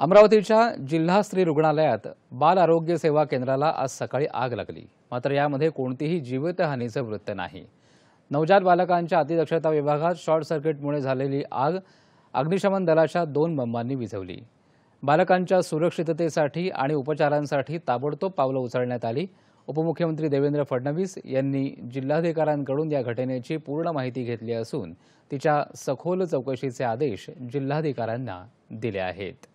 अमरावतीच्या जिल्हा स्त्री रुग्णालयात बाल आरोग्य सेवा केंद्राला आज सकाळी आग लागली मात्र यामध्ये कोणतीही जीवितहानीचं वृत्त नाही नवजात बालकांच्या अतिदक्षता विभागात शॉर्ट सर्किटमुळे झालेली आग अग्निशमन दलाच्या दोन बंबांनी विझवली बालकांच्या सुरक्षिततेसाठी आणि उपचारांसाठी ताबडतोब पावलं उचलण्यात आली उपमुख्यमंत्री देवेंद्र फडणवीस यांनी जिल्हाधिकाऱ्यांकडून या घटनेची पूर्ण माहिती घेतली असून तिच्या सखोल चौकशीचे आदेश जिल्हाधिकाऱ्यांना दिले आहेत